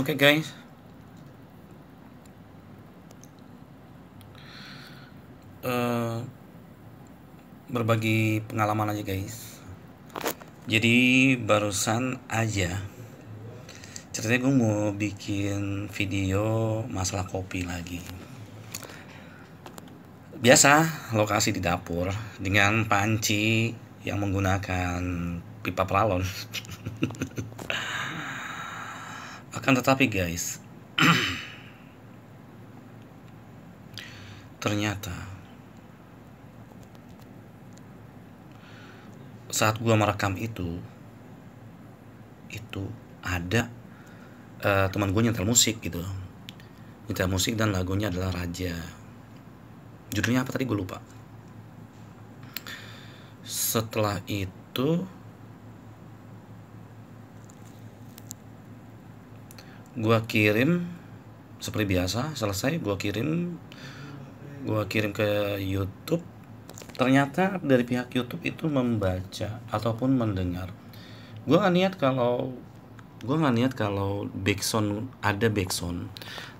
Okay, guys. Uh, berbagi pengalaman aja, guys. Jadi barusan aja ceritanya gue mau bikin video masalah kopi lagi. Biasa lokasi di dapur dengan panci yang menggunakan pipa pralon. Akan tetapi guys, ternyata saat gue merekam itu itu ada uh, teman gue nyetel musik gitu nyetel musik dan lagunya adalah Raja judulnya apa tadi gue lupa setelah itu gua kirim seperti biasa selesai gua kirim gua kirim ke YouTube ternyata dari pihak YouTube itu membaca ataupun mendengar gua nggak niat kalau gua nggak niat kalau backsound ada backsound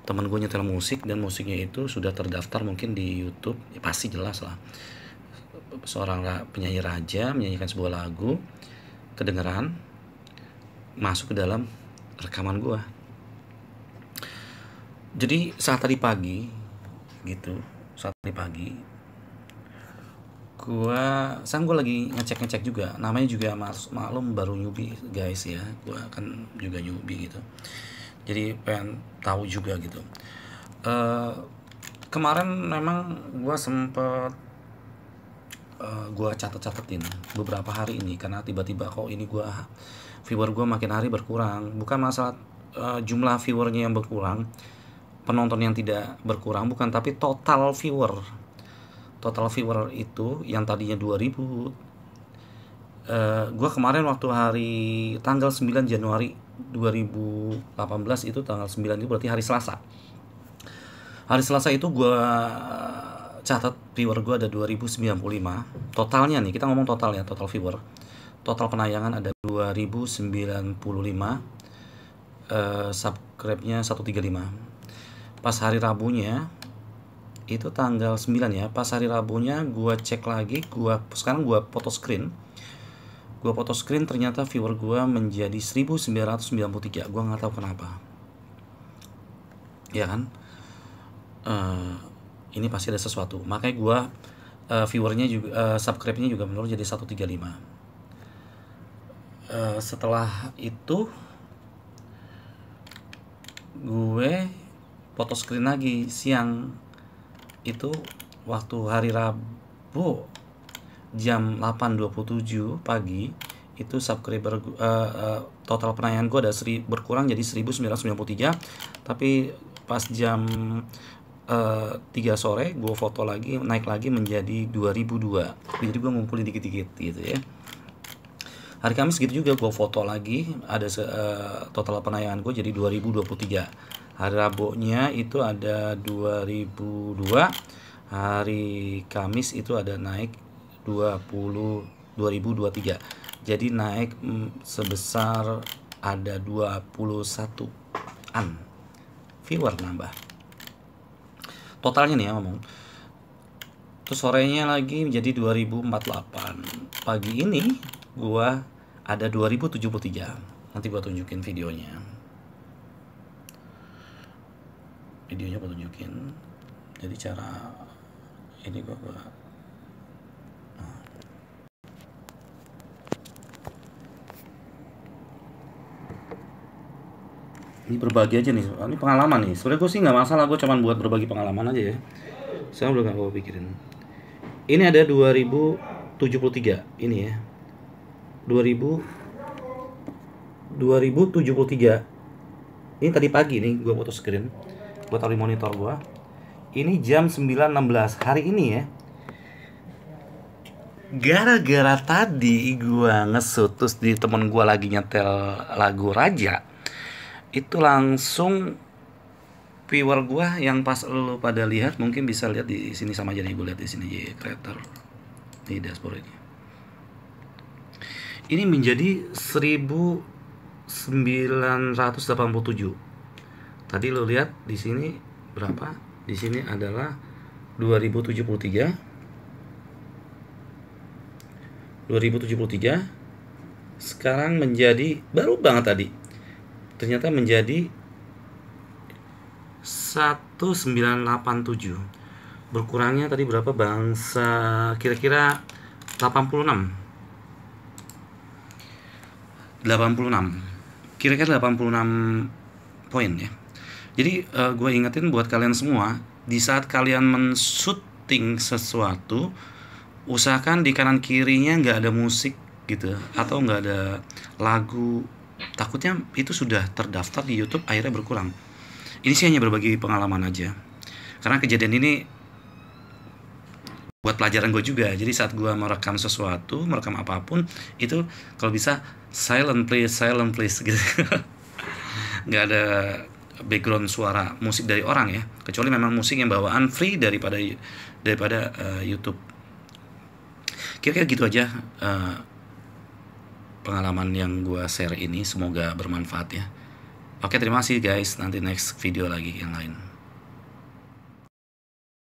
teman gue nyetel musik dan musiknya itu sudah terdaftar mungkin di YouTube ya, pasti jelas lah seorang penyanyi raja menyanyikan sebuah lagu kedengeran masuk ke dalam rekaman gue jadi saat tadi pagi gitu saat tadi pagi gua sang gua lagi ngecek ngecek juga namanya juga mas maklum baru newbie guys ya gua kan juga newbie gitu jadi pengen tahu juga gitu uh, kemarin memang gua sempet uh, gua catet catetin beberapa hari ini karena tiba-tiba kok ini gua viewer gua makin hari berkurang bukan masalah uh, jumlah viewernya yang berkurang penonton yang tidak berkurang bukan tapi total viewer total viewer itu yang tadinya 2000 uh, gue kemarin waktu hari tanggal 9 Januari 2018 itu tanggal 9 itu berarti hari Selasa hari Selasa itu gue catat viewer gue ada 2095 totalnya nih kita ngomong total ya total viewer total penayangan ada 2095 uh, eh, subscribe-nya 135 pas hari Rabunya itu tanggal 9 ya pas hari Rabunya gua cek lagi gua sekarang gua foto screen gua foto screen ternyata viewer gua menjadi 1993 gua nggak tahu kenapa ya kan uh, ini pasti ada sesuatu makanya gua uh, viewernya juga uh, subscribe-nya juga menurun jadi 135 uh, setelah itu gue foto screen lagi siang itu waktu hari Rabu jam 8.27 pagi itu subscriber uh, uh, total penayangan gue ada seri, berkurang jadi 1993 tapi pas jam uh, eh, 3 sore gue foto lagi naik lagi menjadi 2002 jadi gue ngumpulin dikit-dikit gitu ya hari Kamis gitu juga gue foto lagi ada uh, total penayangan gue jadi 2023 hari Rabunya itu ada 2002 hari Kamis itu ada naik 20 2023 jadi naik mm, sebesar ada 21an viewer nambah totalnya nih ya ngomong terus sorenya lagi menjadi 2048 pagi ini gua ada 2073 nanti gua tunjukin videonya videonya gue tunjukin jadi cara ini gue gua ah. ini berbagi aja nih ini pengalaman nih sebenarnya gue sih nggak masalah gue cuman buat berbagi pengalaman aja ya saya belum nggak gue pikirin ini ada 2073 ini ya 2000 2073 ini tadi pagi nih gue foto screen gue taruh di monitor gue ini jam 9.16 hari ini ya gara-gara tadi gue ngesut terus di temen gue lagi nyetel lagu Raja itu langsung viewer gue yang pas lo pada lihat mungkin bisa lihat di sini sama aja jadi gue lihat di sini di creator di dashboard ini ini menjadi 1987 tadi lo lihat di sini berapa di sini adalah 2073 2073 sekarang menjadi baru banget tadi ternyata menjadi 1987 berkurangnya tadi berapa bangsa kira-kira 86 86 kira-kira 86 poin ya jadi uh, eh, gue ingetin buat kalian semua, di saat kalian men-shooting sesuatu, usahakan di kanan kirinya nggak ada musik gitu, atau nggak ada lagu. Takutnya itu sudah terdaftar di YouTube, akhirnya berkurang. Ini sih hanya berbagi pengalaman aja. Karena kejadian ini buat pelajaran gue juga jadi saat gue merekam sesuatu merekam apapun itu kalau bisa silent please silent please gitu nggak ada background suara musik dari orang ya kecuali memang musik yang bawaan free daripada daripada uh, YouTube kira-kira gitu aja uh, pengalaman yang gue share ini semoga bermanfaat ya oke terima kasih guys nanti next video lagi yang lain